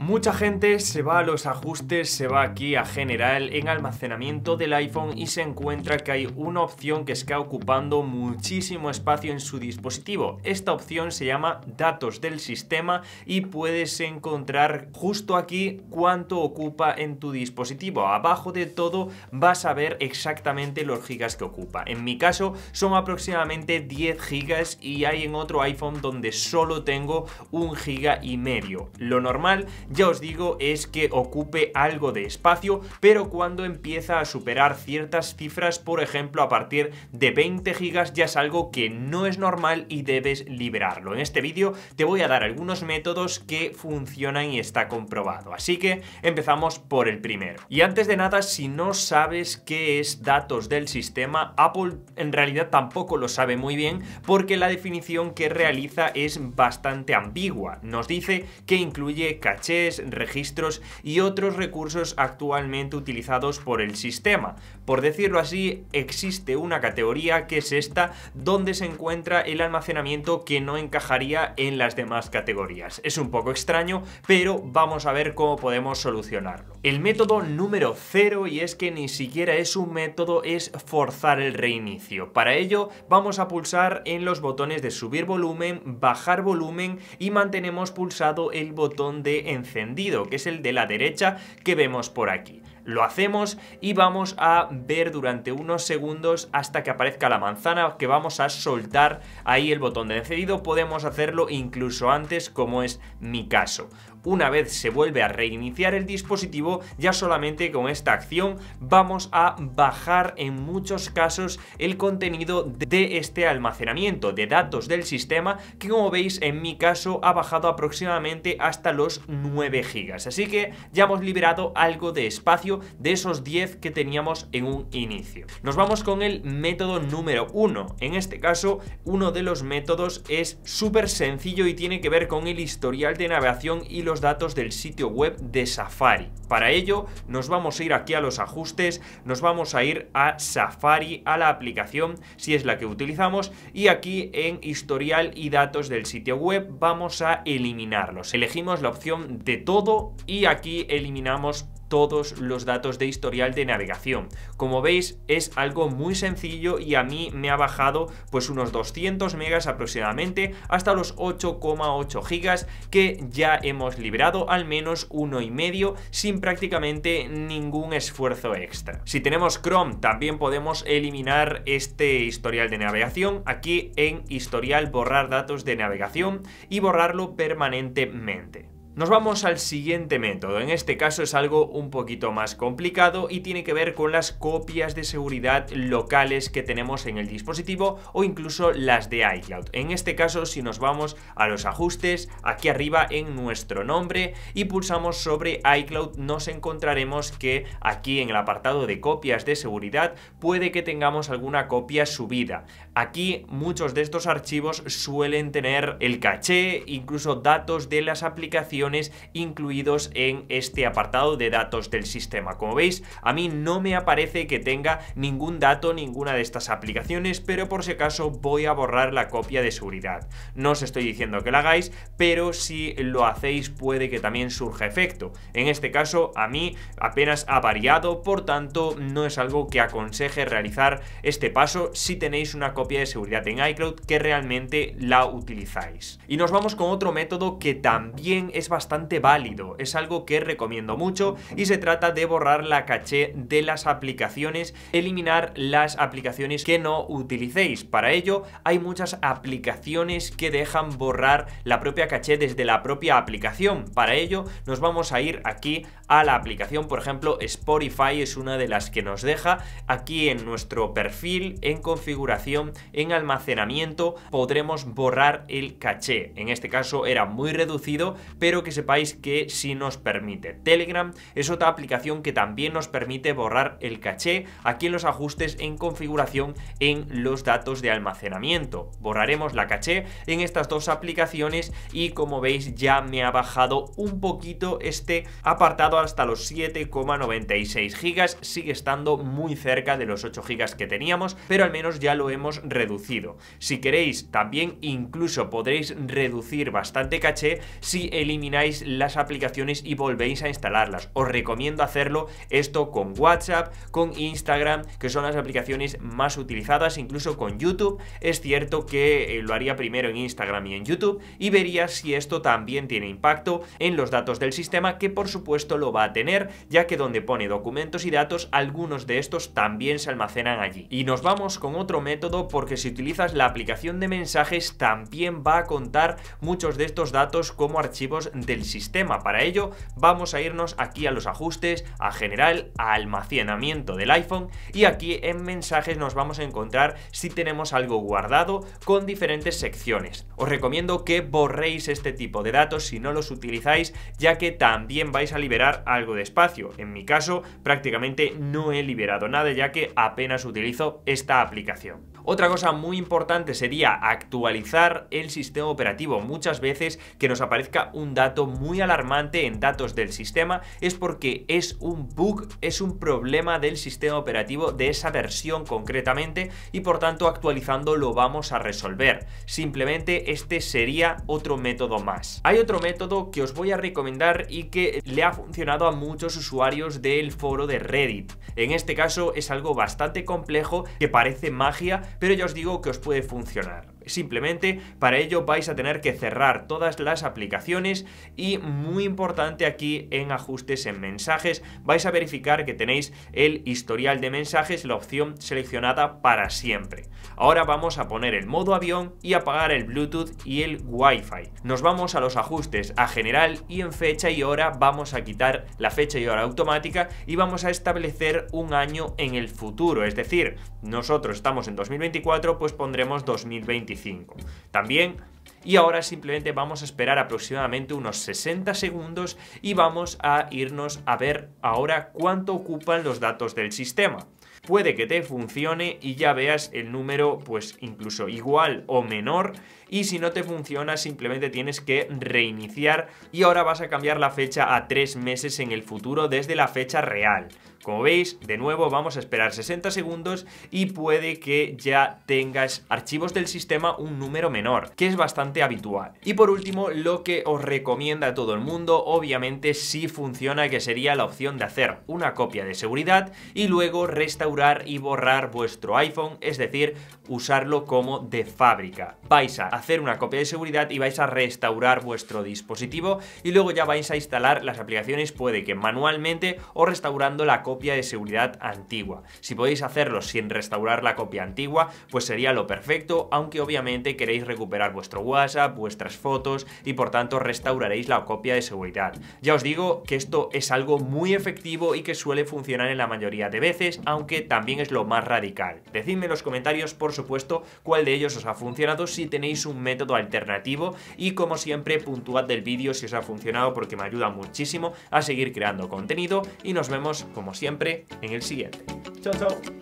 Mucha gente se va a los ajustes, se va aquí a general en almacenamiento del iPhone y se encuentra que hay una opción que está ocupando muchísimo espacio en su dispositivo. Esta opción se llama datos del sistema y puedes encontrar justo aquí cuánto ocupa en tu dispositivo. Abajo de todo vas a ver exactamente los gigas que ocupa. En mi caso son aproximadamente 10 gigas y hay en otro iPhone donde solo tengo un giga y medio. Lo normal ya os digo, es que ocupe algo de espacio, pero cuando empieza a superar ciertas cifras, por ejemplo, a partir de 20 gigas, ya es algo que no es normal y debes liberarlo. En este vídeo te voy a dar algunos métodos que funcionan y está comprobado. Así que empezamos por el primero. Y antes de nada, si no sabes qué es datos del sistema, Apple en realidad tampoco lo sabe muy bien porque la definición que realiza es bastante ambigua. Nos dice que incluye caché registros y otros recursos actualmente utilizados por el sistema. Por decirlo así, existe una categoría que es esta donde se encuentra el almacenamiento que no encajaría en las demás categorías. Es un poco extraño, pero vamos a ver cómo podemos solucionarlo. El método número 0, y es que ni siquiera es un método, es forzar el reinicio. Para ello vamos a pulsar en los botones de subir volumen, bajar volumen y mantenemos pulsado el botón de encender encendido, que es el de la derecha que vemos por aquí. Lo hacemos y vamos a ver durante unos segundos hasta que aparezca la manzana que vamos a soltar ahí el botón de encendido. Podemos hacerlo incluso antes como es mi caso. Una vez se vuelve a reiniciar el dispositivo, ya solamente con esta acción vamos a bajar en muchos casos el contenido de este almacenamiento de datos del sistema que como veis en mi caso ha bajado aproximadamente hasta los 9 gigas. Así que ya hemos liberado algo de espacio de esos 10 que teníamos en un inicio. Nos vamos con el método número 1. En este caso, uno de los métodos es súper sencillo y tiene que ver con el historial de navegación y los datos del sitio web de Safari. Para ello nos vamos a ir aquí a los ajustes, nos vamos a ir a Safari, a la aplicación, si es la que utilizamos, y aquí en historial y datos del sitio web vamos a eliminarlos. Elegimos la opción de todo y aquí eliminamos todos los datos de historial de navegación. Como veis es algo muy sencillo y a mí me ha bajado pues unos 200 megas aproximadamente hasta los 8,8 gigas que ya hemos liberado al menos uno y medio sin prácticamente ningún esfuerzo extra. Si tenemos Chrome también podemos eliminar este historial de navegación aquí en historial borrar datos de navegación y borrarlo permanentemente. Nos vamos al siguiente método, en este caso es algo un poquito más complicado y tiene que ver con las copias de seguridad locales que tenemos en el dispositivo o incluso las de iCloud. En este caso si nos vamos a los ajustes, aquí arriba en nuestro nombre y pulsamos sobre iCloud nos encontraremos que aquí en el apartado de copias de seguridad puede que tengamos alguna copia subida. Aquí muchos de estos archivos suelen tener el caché, incluso datos de las aplicaciones incluidos en este apartado de datos del sistema. Como veis, a mí no me aparece que tenga ningún dato ninguna de estas aplicaciones, pero por si acaso voy a borrar la copia de seguridad. No os estoy diciendo que la hagáis, pero si lo hacéis puede que también surja efecto. En este caso, a mí apenas ha variado, por tanto, no es algo que aconseje realizar este paso si tenéis una copia de seguridad en iCloud que realmente la utilizáis. Y nos vamos con otro método que también es bastante válido, es algo que recomiendo mucho y se trata de borrar la caché de las aplicaciones, eliminar las aplicaciones que no utilicéis. Para ello hay muchas aplicaciones que dejan borrar la propia caché desde la propia aplicación. Para ello nos vamos a ir aquí a la aplicación, por ejemplo Spotify es una de las que nos deja. Aquí en nuestro perfil, en configuración, en almacenamiento podremos borrar el caché. En este caso era muy reducido, pero que sepáis que si nos permite. Telegram es otra aplicación que también nos permite borrar el caché aquí en los ajustes en configuración en los datos de almacenamiento. Borraremos la caché en estas dos aplicaciones y como veis ya me ha bajado un poquito este apartado hasta los 7,96 gigas. Sigue estando muy cerca de los 8 gigas que teníamos, pero al menos ya lo hemos reducido. Si queréis también incluso podréis reducir bastante caché si eliminamos las aplicaciones y volvéis a instalarlas. Os recomiendo hacerlo esto con WhatsApp, con Instagram, que son las aplicaciones más utilizadas, incluso con YouTube. Es cierto que eh, lo haría primero en Instagram y en YouTube y vería si esto también tiene impacto en los datos del sistema, que por supuesto lo va a tener, ya que donde pone documentos y datos, algunos de estos también se almacenan allí. Y nos vamos con otro método porque si utilizas la aplicación de mensajes también va a contar muchos de estos datos como archivos del sistema. Para ello vamos a irnos aquí a los ajustes, a general, almacenamiento del iPhone y aquí en mensajes nos vamos a encontrar si tenemos algo guardado con diferentes secciones. Os recomiendo que borréis este tipo de datos si no los utilizáis ya que también vais a liberar algo de espacio. En mi caso prácticamente no he liberado nada ya que apenas utilizo esta aplicación. Otra cosa muy importante sería actualizar el sistema operativo. Muchas veces que nos aparezca un dato muy alarmante en datos del sistema es porque es un bug, es un problema del sistema operativo de esa versión concretamente y por tanto actualizando lo vamos a resolver. Simplemente este sería otro método más. Hay otro método que os voy a recomendar y que le ha funcionado a muchos usuarios del foro de Reddit. En este caso es algo bastante complejo que parece magia, pero ya os digo que os puede funcionar. Simplemente para ello vais a tener que cerrar todas las aplicaciones y muy importante aquí en ajustes en mensajes vais a verificar que tenéis el historial de mensajes, la opción seleccionada para siempre. Ahora vamos a poner el modo avión y apagar el Bluetooth y el Wi-Fi. Nos vamos a los ajustes a general y en fecha y hora vamos a quitar la fecha y hora automática y vamos a establecer un año en el futuro, es decir, nosotros estamos en 2024, pues pondremos 2025 también y ahora simplemente vamos a esperar aproximadamente unos 60 segundos y vamos a irnos a ver ahora cuánto ocupan los datos del sistema. Puede que te funcione y ya veas el número pues incluso igual o menor y si no te funciona simplemente tienes que reiniciar y ahora vas a cambiar la fecha a 3 meses en el futuro desde la fecha real. Como veis, de nuevo vamos a esperar 60 segundos y puede que ya tengas archivos del sistema un número menor, que es bastante habitual. Y por último, lo que os recomienda a todo el mundo, obviamente si funciona, que sería la opción de hacer una copia de seguridad y luego restaurar y borrar vuestro iPhone, es decir, usarlo como de fábrica. Vais a hacer una copia de seguridad y vais a restaurar vuestro dispositivo y luego ya vais a instalar las aplicaciones, puede que manualmente o restaurando la copia copia de seguridad antigua. Si podéis hacerlo sin restaurar la copia antigua, pues sería lo perfecto, aunque obviamente queréis recuperar vuestro WhatsApp, vuestras fotos y por tanto restauraréis la copia de seguridad. Ya os digo que esto es algo muy efectivo y que suele funcionar en la mayoría de veces, aunque también es lo más radical. Decidme en los comentarios, por supuesto, cuál de ellos os ha funcionado, si tenéis un método alternativo y como siempre puntuad del vídeo si os ha funcionado porque me ayuda muchísimo a seguir creando contenido y nos vemos como siempre siempre en el siguiente. Chau chau.